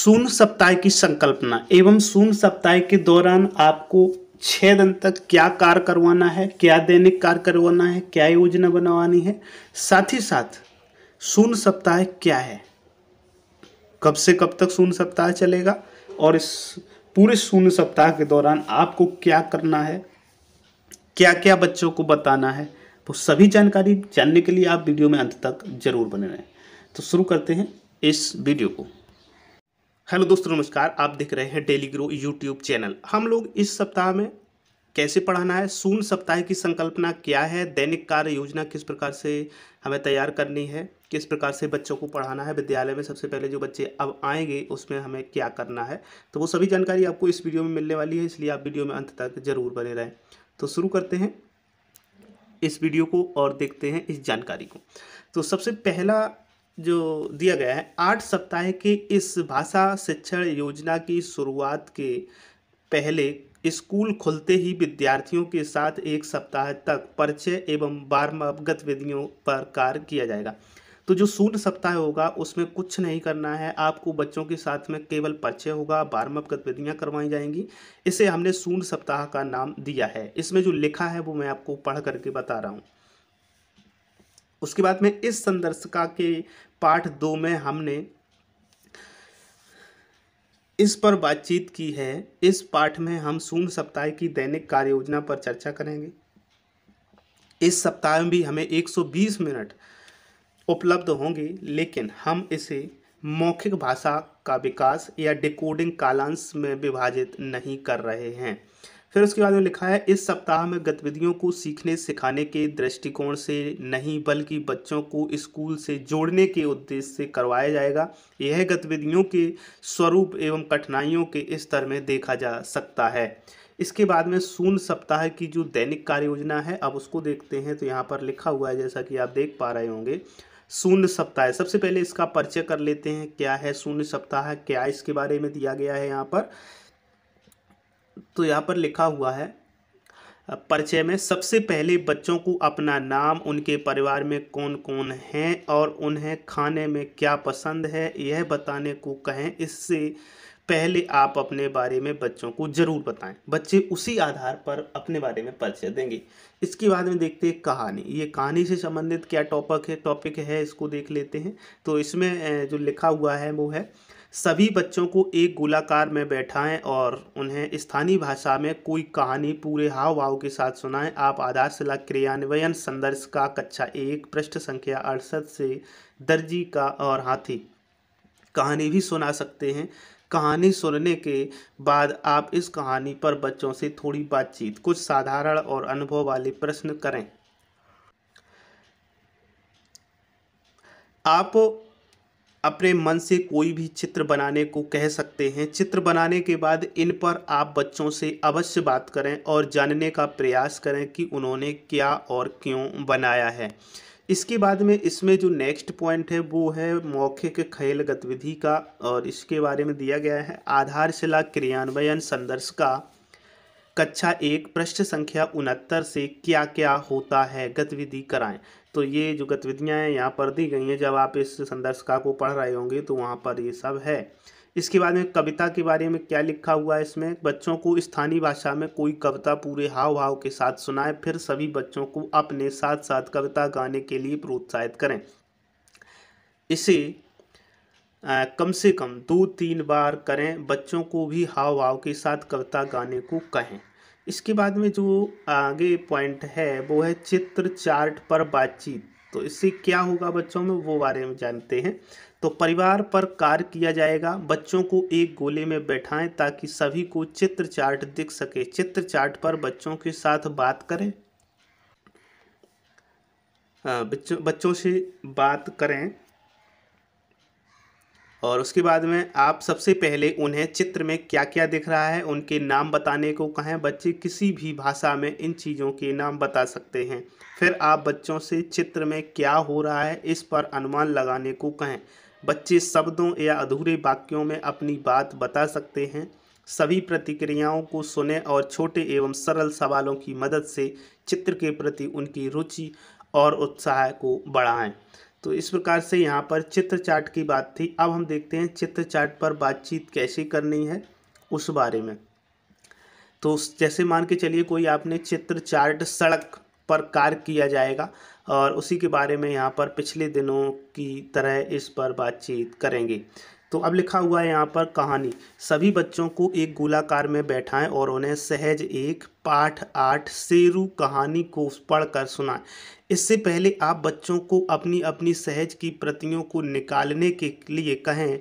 शून्य सप्ताह की संकल्पना एवं शून्य सप्ताह के दौरान आपको छः दिन तक क्या कार्य करवाना है क्या दैनिक कार्य करवाना है क्या योजना बनवानी है साथ ही साथ शून्य सप्ताह क्या है कब से कब तक शून्य सप्ताह चलेगा और इस पूरे शून्य सप्ताह के दौरान आपको क्या करना है क्या क्या बच्चों को बताना है तो सभी जानकारी जानने के लिए आप वीडियो में अंत तक जरूर बने रहें तो शुरू करते हैं इस वीडियो को हेलो दोस्तों नमस्कार आप देख रहे हैं डेली ग्रो यूट्यूब चैनल हम लोग इस सप्ताह में कैसे पढ़ाना है शून्य सप्ताह की संकल्पना क्या है दैनिक कार्य योजना किस प्रकार से हमें तैयार करनी है किस प्रकार से बच्चों को पढ़ाना है विद्यालय में सबसे पहले जो बच्चे अब आएंगे उसमें हमें क्या करना है तो वो सभी जानकारी आपको इस वीडियो में मिलने वाली है इसलिए आप वीडियो में अंत तक जरूर बने रहें तो शुरू करते हैं इस वीडियो को और देखते हैं इस जानकारी को तो सबसे पहला जो दिया गया है आठ सप्ताह की इस भाषा शिक्षण योजना की शुरुआत के पहले स्कूल खुलते ही विद्यार्थियों के साथ एक सप्ताह तक परिचय एवं बारह गतिविधियों पर कार्य किया जाएगा तो जो शून्य सप्ताह होगा उसमें कुछ नहीं करना है आपको बच्चों के साथ में केवल परिचय होगा वार्म गतिविधियाँ करवाई जाएंगी इसे हमने शून्य सप्ताह का नाम दिया है इसमें जो लिखा है वो मैं आपको पढ़ करके बता रहा हूँ उसके बाद में इस संदर्शिका के पाठ दो में हमने इस पर बातचीत की है इस पाठ में हम शून्य सप्ताह की दैनिक कार्य योजना पर चर्चा करेंगे इस सप्ताह में भी हमें 120 मिनट उपलब्ध होंगे लेकिन हम इसे मौखिक भाषा का विकास या डिकोडिंग कालांश में विभाजित नहीं कर रहे हैं फिर उसके बाद में लिखा है इस सप्ताह में गतिविधियों को सीखने सिखाने के दृष्टिकोण से नहीं बल्कि बच्चों को स्कूल से जोड़ने के उद्देश्य से करवाया जाएगा यह गतिविधियों के स्वरूप एवं कठिनाइयों के स्तर में देखा जा सकता है इसके बाद में शून्य सप्ताह की जो दैनिक कार्य योजना है अब उसको देखते हैं तो यहाँ पर लिखा हुआ है जैसा कि आप देख पा रहे होंगे शून्य सप्ताह सबसे पहले इसका परिचय कर लेते हैं क्या है शून्य सप्ताह क्या इसके बारे में दिया गया है यहाँ पर तो यहाँ पर लिखा हुआ है परिचय में सबसे पहले बच्चों को अपना नाम उनके परिवार में कौन कौन हैं और उन्हें खाने में क्या पसंद है यह बताने को कहें इससे पहले आप अपने बारे में बच्चों को ज़रूर बताएं बच्चे उसी आधार पर अपने बारे में परिचय देंगे इसके बाद में देखते हैं कहानी ये कहानी से संबंधित क्या टॉपिक है टॉपिक है इसको देख लेते हैं तो इसमें जो लिखा हुआ है वो है सभी बच्चों को एक गोलाकार में बैठाएं और उन्हें स्थानीय भाषा में कोई कहानी पूरे हाव भाव के साथ सुनाएं आप आधारशिला क्रियान्वयन संदर्श का कक्षा एक पृष्ठ संख्या अड़सठ से दर्जी का और हाथी कहानी भी सुना सकते हैं कहानी सुनने के बाद आप इस कहानी पर बच्चों से थोड़ी बातचीत कुछ साधारण और अनुभव वाले प्रश्न करें आप अपने मन से कोई भी चित्र बनाने को कह सकते हैं चित्र बनाने के बाद इन पर आप बच्चों से अवश्य बात करें और जानने का प्रयास करें कि उन्होंने क्या और क्यों बनाया है इसके बाद में इसमें जो नेक्स्ट पॉइंट है वो है मौखिक खेल गतिविधि का और इसके बारे में दिया गया है आधारशिला क्रियान्वयन संदर्श का कक्षा एक पृष्ठ संख्या उनहत्तर से क्या क्या होता है गतिविधि कराएं तो ये जो गतिविधियाँ हैं यहाँ पर दी गई हैं जब आप इस संदर्शिका को पढ़ रहे होंगे तो वहाँ पर ये सब है इसके बाद में कविता के बारे में क्या लिखा हुआ है इसमें बच्चों को स्थानीय भाषा में कोई कविता पूरे हाव भाव के साथ सुनाएं फिर सभी बच्चों को अपने साथ साथ कविता गाने के लिए प्रोत्साहित करें इसे कम से कम दो तीन बार करें बच्चों को भी हाव भाव के साथ कविता गाने को कहें इसके बाद में जो आगे पॉइंट है वो है चित्र चार्ट पर बातचीत तो इससे क्या होगा बच्चों में वो बारे में जानते हैं तो परिवार पर कार्य किया जाएगा बच्चों को एक गोले में बैठाएं ताकि सभी को चित्र चार्ट दिख सके चित्र चार्ट पर बच्चों के साथ बात करें बच्चों बच्चों से बात करें और उसके बाद में आप सबसे पहले उन्हें चित्र में क्या क्या दिख रहा है उनके नाम बताने को कहें बच्चे किसी भी भाषा में इन चीज़ों के नाम बता सकते हैं फिर आप बच्चों से चित्र में क्या हो रहा है इस पर अनुमान लगाने को कहें बच्चे शब्दों या अधूरे वाक्यों में अपनी बात बता सकते हैं सभी प्रतिक्रियाओं को सुने और छोटे एवं सरल सवालों की मदद से चित्र के प्रति उनकी रुचि और उत्साह को बढ़ाएं तो इस प्रकार से यहाँ पर चित्र चार्ट की बात थी अब हम देखते हैं चित्र चार्ट पर बातचीत कैसे करनी है उस बारे में तो जैसे मान के चलिए कोई आपने चित्र चार्ट सड़क पर कार्य किया जाएगा और उसी के बारे में यहाँ पर पिछले दिनों की तरह इस पर बातचीत करेंगे तो अब लिखा हुआ है यहाँ पर कहानी सभी बच्चों को एक गोलाकार में बैठाएं और उन्हें सहज एक पाठ आठ शेरू कहानी को पढ़कर सुनाएं इससे पहले आप बच्चों को अपनी अपनी सहज की प्रतियों को निकालने के लिए कहें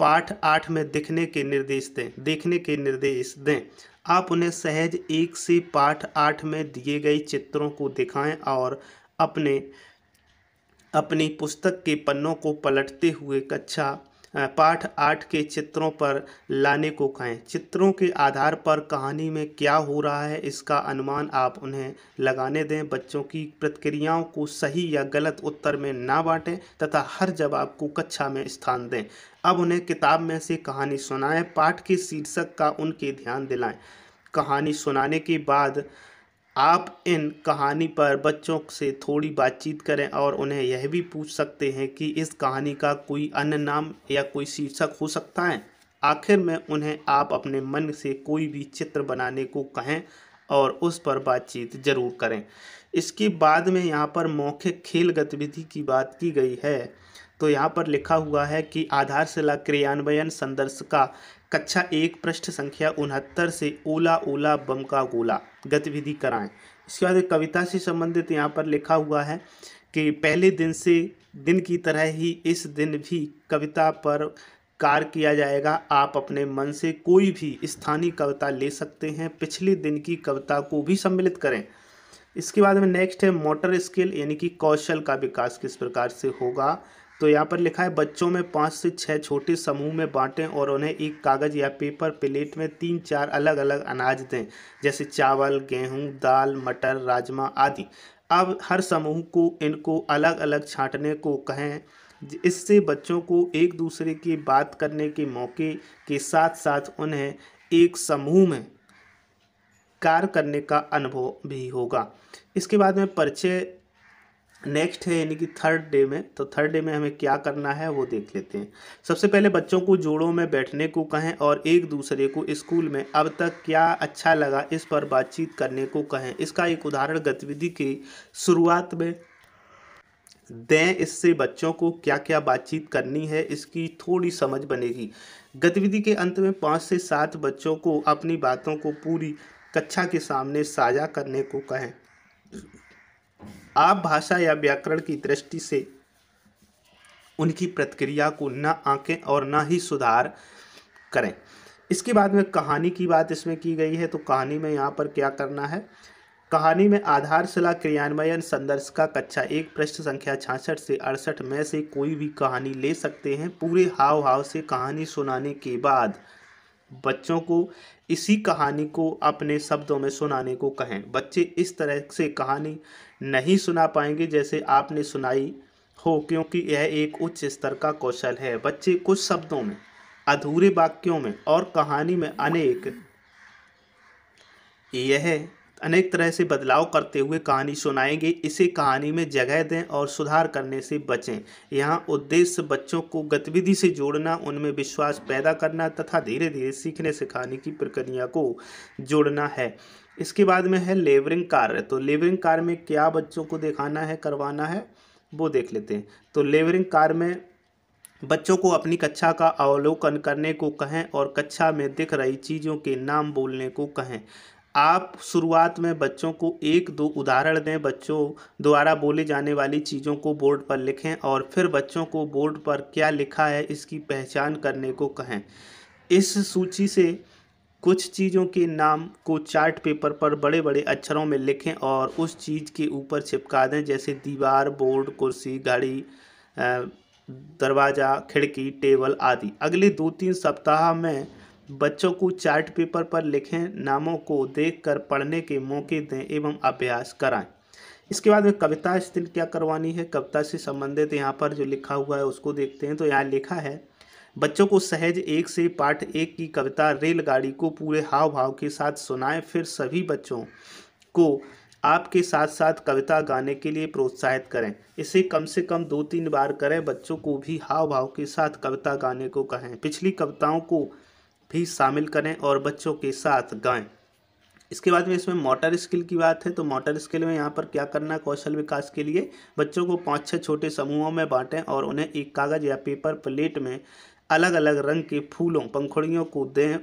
पाठ आठ में दिखने के निर्देश दें देखने के निर्देश दें आप उन्हें सहज एक से पाठ आठ में दिए गए चित्रों को दिखाएं और अपने अपनी पुस्तक के पन्नों को पलटते हुए कक्षा पाठ आठ के चित्रों पर लाने को कहें चित्रों के आधार पर कहानी में क्या हो रहा है इसका अनुमान आप उन्हें लगाने दें बच्चों की प्रतिक्रियाओं को सही या गलत उत्तर में ना बांटें तथा हर जवाब को कक्षा में स्थान दें अब उन्हें किताब में से कहानी सुनाएं पाठ के शीर्षक का उनके ध्यान दिलाएं कहानी सुनाने के बाद आप इन कहानी पर बच्चों से थोड़ी बातचीत करें और उन्हें यह भी पूछ सकते हैं कि इस कहानी का कोई अन्य नाम या कोई शीर्षक हो सकता है आखिर में उन्हें आप अपने मन से कोई भी चित्र बनाने को कहें और उस पर बातचीत ज़रूर करें इसके बाद में यहाँ पर मौखिक खेल गतिविधि की बात की गई है तो यहाँ पर लिखा हुआ है कि आधारशिला क्रियान्वयन संदर्श का कक्षा एक पृष्ठ संख्या उनहत्तर से ओला ओला बम का गोला गतिविधि कराएं इसके बाद कविता से संबंधित यहाँ पर लिखा हुआ है कि पहले दिन से दिन की तरह ही इस दिन भी कविता पर कार्य किया जाएगा आप अपने मन से कोई भी स्थानीय कविता ले सकते हैं पिछले दिन की कविता को भी सम्मिलित करें इसके बाद में नेक्स्ट है मोटर स्किल यानी कि कौशल का विकास किस प्रकार से होगा तो यहाँ पर लिखा है बच्चों में पाँच से छः छोटे समूह में बांटें और उन्हें एक कागज़ या पेपर प्लेट में तीन चार अलग अलग अनाज दें जैसे चावल गेहूँ दाल मटर राजमा आदि अब हर समूह को इनको अलग अलग छांटने को कहें इससे बच्चों को एक दूसरे की बात करने के मौके के साथ साथ उन्हें एक समूह में कार्य करने का अनुभव भी होगा इसके बाद में परिचय नेक्स्ट है यानी कि थर्ड डे में तो थर्ड डे में हमें क्या करना है वो देख लेते हैं सबसे पहले बच्चों को जोड़ों में बैठने को कहें और एक दूसरे को स्कूल में अब तक क्या अच्छा लगा इस पर बातचीत करने को कहें इसका एक उदाहरण गतिविधि की शुरुआत में दें इससे बच्चों को क्या क्या बातचीत करनी है इसकी थोड़ी समझ बनेगी गतिविधि के अंत में पाँच से सात बच्चों को अपनी बातों को पूरी कक्षा के सामने साझा करने को कहें आप भाषा या व्याकरण की दृष्टि से उनकी प्रतिक्रिया को न आंकें और न ही सुधार करें इसके बाद में कहानी की बात इसमें की गई है तो कहानी में यहाँ पर क्या करना है कहानी में आधारशिला क्रियान्वयन संदर्श का कक्षा एक पृष्ठ संख्या छाछठ से अड़सठ में से कोई भी कहानी ले सकते हैं पूरे हाव हाव से कहानी सुनाने के बाद बच्चों को इसी कहानी को अपने शब्दों में सुनाने को कहें बच्चे इस तरह से कहानी नहीं सुना पाएंगे जैसे आपने सुनाई हो क्योंकि यह एक उच्च स्तर का कौशल है बच्चे कुछ शब्दों में अधूरे वाक्यों में और कहानी में अनेक यह अनेक तरह से बदलाव करते हुए कहानी सुनाएंगे इसे कहानी में जगह दें और सुधार करने से बचें यहाँ उद्देश्य बच्चों को गतिविधि से जोड़ना उनमें विश्वास पैदा करना तथा धीरे धीरे सीखने सिखाने की प्रक्रिया को जोड़ना है इसके बाद में है लेबरिंग कार्य तो लेबरिंग कार्य में क्या बच्चों को दिखाना है करवाना है वो देख लेते हैं तो लेबरिंग कार्य में बच्चों को अपनी कक्षा का अवलोकन करने को कहें और कक्षा में दिख रही चीज़ों के नाम बोलने को कहें आप शुरुआत में बच्चों को एक दो उदाहरण दें बच्चों द्वारा बोली जाने वाली चीज़ों को बोर्ड पर लिखें और फिर बच्चों को बोर्ड पर क्या लिखा है इसकी पहचान करने को कहें इस सूची से कुछ चीज़ों के नाम को चार्ट पेपर पर बड़े बड़े अक्षरों में लिखें और उस चीज़ के ऊपर छिपका दें जैसे दीवार बोर्ड कुर्सी घड़ी दरवाज़ा खिड़की टेबल आदि अगले दो तीन सप्ताह में बच्चों को चार्ट पेपर पर लिखें नामों को देखकर पढ़ने के मौके दें एवं अभ्यास कराएं इसके बाद में कविता इस दिन क्या करवानी है कविता से संबंधित यहाँ पर जो लिखा हुआ है उसको देखते हैं तो यहाँ लिखा है बच्चों को सहज एक से पाठ एक की कविता रेलगाड़ी को पूरे हाव भाव के साथ सुनाएं फिर सभी बच्चों को आपके साथ साथ कविता गाने के लिए प्रोत्साहित करें इसे कम से कम दो तीन बार करें बच्चों को भी हाव भाव के साथ कविता गाने को कहें पिछली कविताओं को भी शामिल करें और बच्चों के साथ गाएं इसके बाद में इसमें मोटर स्किल की बात है तो मोटर स्किल में यहाँ पर क्या करना कौशल विकास के लिए बच्चों को पाँच छः छोटे समूहों में बांटें और उन्हें एक कागज़ या पेपर प्लेट में अलग अलग रंग के फूलों पंखुड़ियों को दें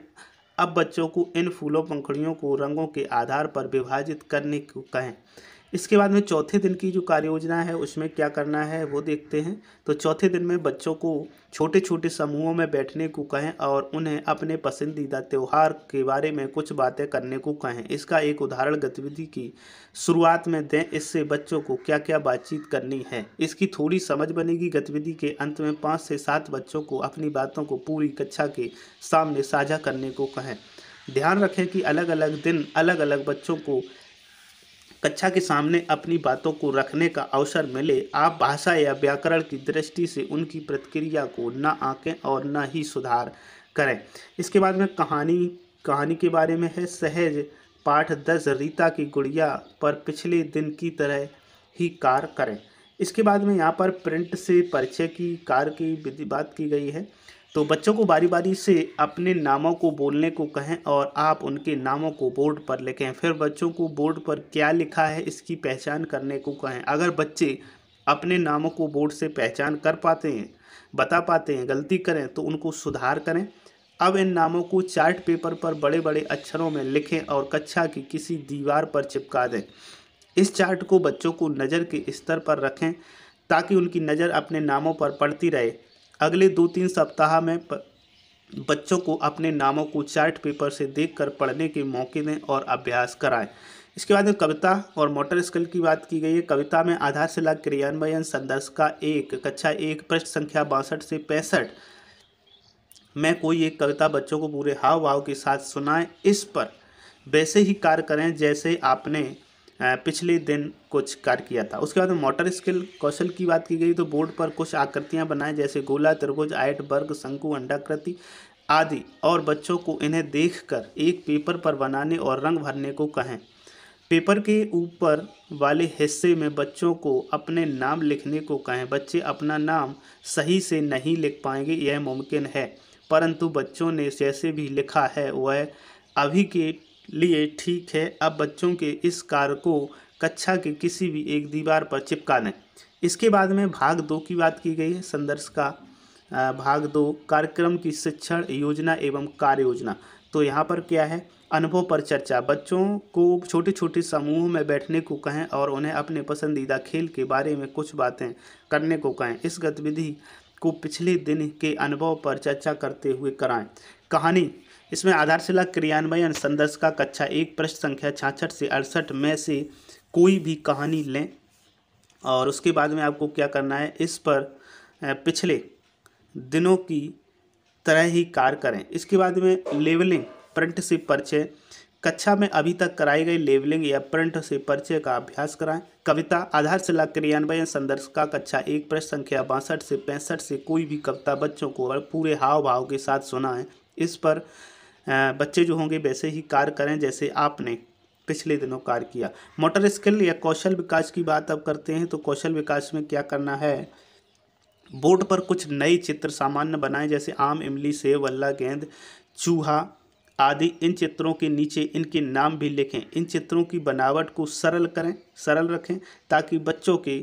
अब बच्चों को इन फूलों पंखुड़ियों को रंगों के आधार पर विभाजित करने को कहें इसके बाद में चौथे दिन की जो कार्य योजना है उसमें क्या करना है वो देखते हैं तो चौथे दिन में बच्चों को छोटे छोटे समूहों में बैठने को कहें और उन्हें अपने पसंदीदा त्यौहार के बारे में कुछ बातें करने को कहें इसका एक उदाहरण गतिविधि की शुरुआत में दें इससे बच्चों को क्या क्या बातचीत करनी है इसकी थोड़ी समझ बनेगी गतिविधि के अंत में पाँच से सात बच्चों को अपनी बातों को पूरी कक्षा के सामने साझा करने को कहें ध्यान रखें कि अलग अलग दिन अलग अलग बच्चों को कक्षा के सामने अपनी बातों को रखने का अवसर मिले आप भाषा या व्याकरण की दृष्टि से उनकी प्रतिक्रिया को न आँखें और न ही सुधार करें इसके बाद में कहानी कहानी के बारे में है सहज पाठ दस रीता की गुड़िया पर पिछले दिन की तरह ही कार्य करें इसके बाद में यहाँ पर प्रिंट से परिचय की कार्य की विधि बात की गई है तो बच्चों को बारी बारी से अपने नामों को बोलने को कहें और आप उनके नामों को बोर्ड पर लिखें फिर बच्चों को बोर्ड पर क्या लिखा है इसकी पहचान करने को कहें अगर बच्चे अपने नामों को बोर्ड से पहचान कर पाते हैं बता पाते हैं गलती करें तो उनको सुधार करें अब इन नामों को चार्ट पेपर पर बड़े बड़े अक्षरों में लिखें और कक्षा की किसी दीवार पर चिपका दें इस चार्ट को बच्चों को नज़र के स्तर पर रखें ताकि उनकी नज़र अपने नामों पर पड़ती रहे अगले दो तीन सप्ताह में बच्चों को अपने नामों को चार्ट पेपर से देखकर पढ़ने के मौके दें और अभ्यास कराएं इसके बाद में कविता और मोटर स्किल की बात की गई है कविता में आधारशिला क्रियान्वयन संदर्श का एक कक्षा एक पृष्ठ संख्या बासठ से पैंसठ में कोई एक कविता बच्चों को पूरे हाव भाव के साथ सुनाएं इस पर वैसे ही कार्य करें जैसे आपने पिछले दिन कुछ कार्य किया था उसके बाद मोटर स्किल कौशल की बात की गई तो बोर्ड पर कुछ आकृतियाँ बनाएं जैसे गोला त्रिभुज आयट वर्ग शंकु अंडाकृति आदि और बच्चों को इन्हें देखकर एक पेपर पर बनाने और रंग भरने को कहें पेपर के ऊपर वाले हिस्से में बच्चों को अपने नाम लिखने को कहें बच्चे अपना नाम सही से नहीं लिख पाएंगे यह मुमकिन है परंतु बच्चों ने जैसे भी लिखा है वह अभी के लिए ठीक है अब बच्चों के इस कार्य को कक्षा के किसी भी एक दीवार पर चिपका दें इसके बाद में भाग दो की बात की गई है संदर्श का भाग दो कार्यक्रम की शिक्षण योजना एवं कार्य योजना तो यहाँ पर क्या है अनुभव पर चर्चा बच्चों को छोटे छोटे समूहों में बैठने को कहें और उन्हें अपने पसंदीदा खेल के बारे में कुछ बातें करने को कहें इस गतिविधि को पिछले दिन के अनुभव पर चर्चा करते हुए कराएं कहानी इसमें आधारशिला क्रियान्वयन संदर्श का कक्षा एक प्रश्न संख्या छाछठ से अड़सठ में से कोई भी कहानी लें और उसके बाद में आपको क्या करना है इस पर पिछले दिनों की तरह ही कार्य करें इसके बाद में लेवलिंग प्रिंट से परिचय कक्षा में अभी तक कराई गई लेवलिंग या प्रिंट से परिचय का अभ्यास कराएं कविता आधारशिला क्रियान्वयन संदर्श का कक्षा एक प्रश्न संख्या बासठ से पैंसठ से कोई भी कविता बच्चों को और पूरे हाव भाव के साथ सुनाएं इस पर बच्चे जो होंगे वैसे ही कार्य करें जैसे आपने पिछले दिनों कार्य किया मोटर स्किल या कौशल विकास की बात अब करते हैं तो कौशल विकास में क्या करना है बोर्ड पर कुछ नए चित्र सामान्य बनाएं जैसे आम इमली सेब वल्ला गेंद चूहा आदि इन चित्रों के नीचे इनके नाम भी लिखें इन चित्रों की बनावट को सरल करें सरल रखें ताकि बच्चों के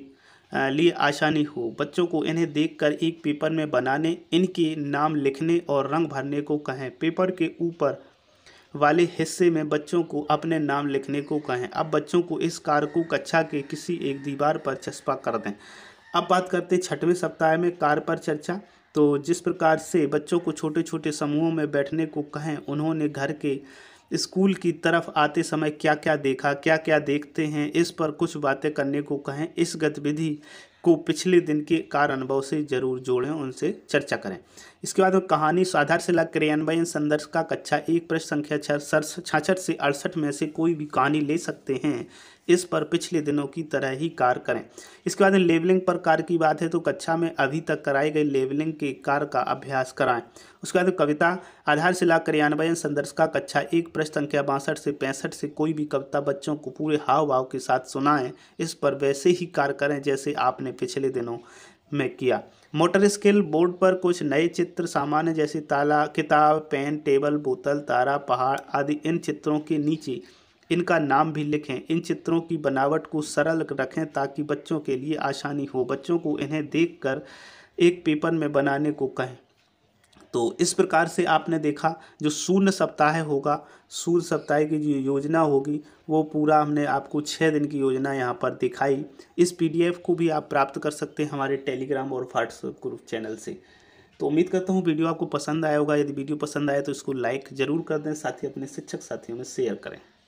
लिए आसानी हो बच्चों को इन्हें देखकर एक पेपर में बनाने इनके नाम लिखने और रंग भरने को कहें पेपर के ऊपर वाले हिस्से में बच्चों को अपने नाम लिखने को कहें अब बच्चों को इस कार को कक्षा के किसी एक दीवार पर चस्पा कर दें अब बात करते छठवें सप्ताह में कार पर चर्चा तो जिस प्रकार से बच्चों को छोटे छोटे समूहों में बैठने को कहें उन्होंने घर के स्कूल की तरफ आते समय क्या क्या देखा क्या क्या देखते हैं इस पर कुछ बातें करने को कहें इस गतिविधि को पिछले दिन के कार अनुभव से जरूर जोड़ें उनसे चर्चा करें इसके बाद कहानी साधार शिला क्रियान्वयन संदर्श का कक्षा एक प्रश्न संख्या छः छाछठ से अड़सठ में से कोई भी कहानी ले सकते हैं इस पर पिछले दिनों की तरह ही कार्य करें इसके बाद लेबलिंग पर कार्य की बात है तो कक्षा में अभी तक कराई गई लेबलिंग के कार्य का अभ्यास कराएं उसके बाद कविता आधारशिला क्रियान्वयन संदर्श का कक्षा एक प्रश्न संख्या बासठ से पैंसठ से कोई भी कविता बच्चों को पूरे हाव भाव के साथ सुनाएं इस पर वैसे ही कार्य करें जैसे आपने पिछले दिनों में किया मोटर स्केल बोर्ड पर कुछ नए चित्र सामान्य जैसे ताला किताब पेन टेबल बोतल तारा पहाड़ आदि इन चित्रों के नीचे इनका नाम भी लिखें इन चित्रों की बनावट को सरल रखें ताकि बच्चों के लिए आसानी हो बच्चों को इन्हें कर एक पेपर में बनाने को कहें तो इस प्रकार से आपने देखा जो शून्य सप्ताह होगा शून्य सप्ताह की जो योजना होगी वो पूरा हमने आपको छः दिन की योजना यहाँ पर दिखाई इस पीडीएफ को भी आप प्राप्त कर सकते हैं हमारे टेलीग्राम और व्हाट्सएप ग्रुप चैनल से तो उम्मीद करता हूँ वीडियो आपको पसंद आया होगा यदि वीडियो पसंद आए तो इसको लाइक ज़रूर कर दें साथ ही अपने शिक्षक साथियों में शेयर करें